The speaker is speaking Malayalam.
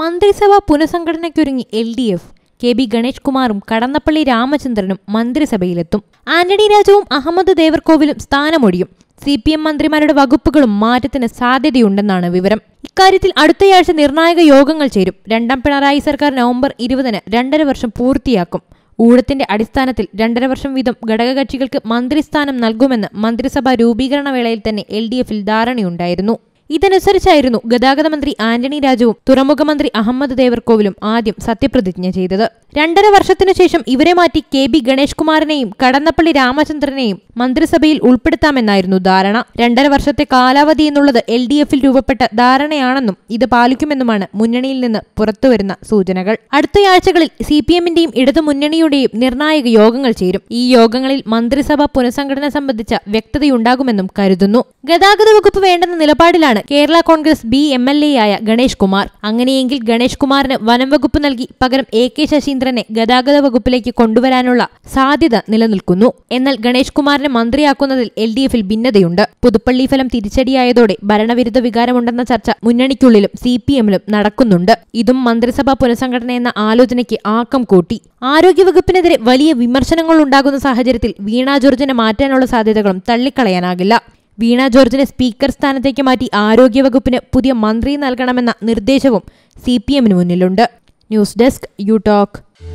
മന്ത്രിസഭ പുനഃസംഘടനയ്ക്കൊരുങ്ങി L D F K B Ganesh കുമാറും കടന്നപ്പള്ളി രാമചന്ദ്രനും മന്ത്രിസഭയിലെത്തും ആന്റണി രാജുവും അഹമ്മദ് ദേവർകോവിലും സ്ഥാനമൊഴിയും സി പി എം മന്ത്രിമാരുടെ വകുപ്പുകളും മാറ്റത്തിന് സാധ്യതയുണ്ടെന്നാണ് വിവരം ഇക്കാര്യത്തിൽ അടുത്തയാഴ്ച നിർണായക യോഗങ്ങൾ ചേരും രണ്ടാം പിണറായി സർക്കാർ നവംബർ ഇരുപതിന് രണ്ടര വർഷം പൂർത്തിയാക്കും ഊഴത്തിന്റെ അടിസ്ഥാനത്തിൽ രണ്ടര വർഷം വീതം ഘടകകക്ഷികൾക്ക് മന്ത്രിസ്ഥാനം നൽകുമെന്ന് മന്ത്രിസഭാ രൂപീകരണ വേളയിൽ തന്നെ എൽ ഡി എഫിൽ ധാരണയുണ്ടായിരുന്നു ഇതനുസരിച്ചായിരുന്നു ഗതാഗത മന്ത്രി ആന്റണി രാജുവും തുറമുഖ മന്ത്രി അഹമ്മദ് ദേവർകോവിലും ആദ്യം സത്യപ്രതിജ്ഞ ചെയ്തത് രണ്ടര വർഷത്തിനു ശേഷം ഇവരെ മാറ്റി കെ ബി ഗണേഷ് കുമാറിനെയും കടന്നപ്പള്ളി രാമചന്ദ്രനെയും മന്ത്രിസഭയിൽ ഉൾപ്പെടുത്താമെന്നായിരുന്നു ധാരണ രണ്ടര വർഷത്തെ കാലാവധി എന്നുള്ളത് എൽ ഡി എഫിൽ രൂപപ്പെട്ട ധാരണയാണെന്നും ഇത് പാലിക്കുമെന്നുമാണ് മുന്നണിയിൽ നിന്ന് പുറത്തുവരുന്ന സൂചനകൾ അടുത്തയാഴ്ചകളിൽ സി പി എമ്മിന്റെയും ഇടതുമുന്നണിയുടെയും നിർണായക യോഗങ്ങൾ ചേരും ഈ യോഗങ്ങളിൽ മന്ത്രിസഭ പുനഃസംഘടന സംബന്ധിച്ച വ്യക്തതയുണ്ടാകുമെന്നും കരുതുന്നു ഗതാഗത വകുപ്പ് വേണ്ടെന്ന നിലപാടിലാണ് ആണ് Kerala Congress B M L A ആയ ഗണേഷ് കുമാർ അങ്ങനെയെങ്കിൽ ഗണേഷ് കുമാറിന് വനം വകുപ്പ് നൽകി പകരം എ കെ ശശീന്ദ്രനെ ഗതാഗത വകുപ്പിലേക്ക് കൊണ്ടുവരാനുള്ള സാധ്യത നിലനിൽക്കുന്നു എന്നാൽ ഗണേഷ് കുമാറിനെ മന്ത്രിയാക്കുന്നതിൽ എൽ ഡി എഫിൽ ഭിന്നതയുണ്ട് പുതുപ്പള്ളി ഫലം തിരിച്ചടിയായതോടെ ഭരണവിരുദ്ധ വികാരമുണ്ടെന്ന ചർച്ച മുന്നണിക്കുള്ളിലും സി പി എമ്മിലും നടക്കുന്നുണ്ട് ഇതും മന്ത്രിസഭാ പുനഃസംഘടന എന്ന ആലോചനയ്ക്ക് ആക്കം കൂട്ടി ആരോഗ്യവകുപ്പിനെതിരെ വലിയ വിമർശനങ്ങൾ ഉണ്ടാകുന്ന സാഹചര്യത്തിൽ വീണാ ജോർജിനെ മാറ്റാനുള്ള സാധ്യതകളും തള്ളിക്കളയാനാകില്ല വീണ ജോർജിനെ സ്പീക്കർ സ്ഥാനത്തേക്ക് മാറ്റി ആരോഗ്യവകുപ്പിന് പുതിയ മന്ത്രി നൽകണമെന്ന നിർദ്ദേശവും സി പി എമ്മിന് മുന്നിലുണ്ട് ന്യൂസ് ഡെസ്ക് യു ടോക്ക്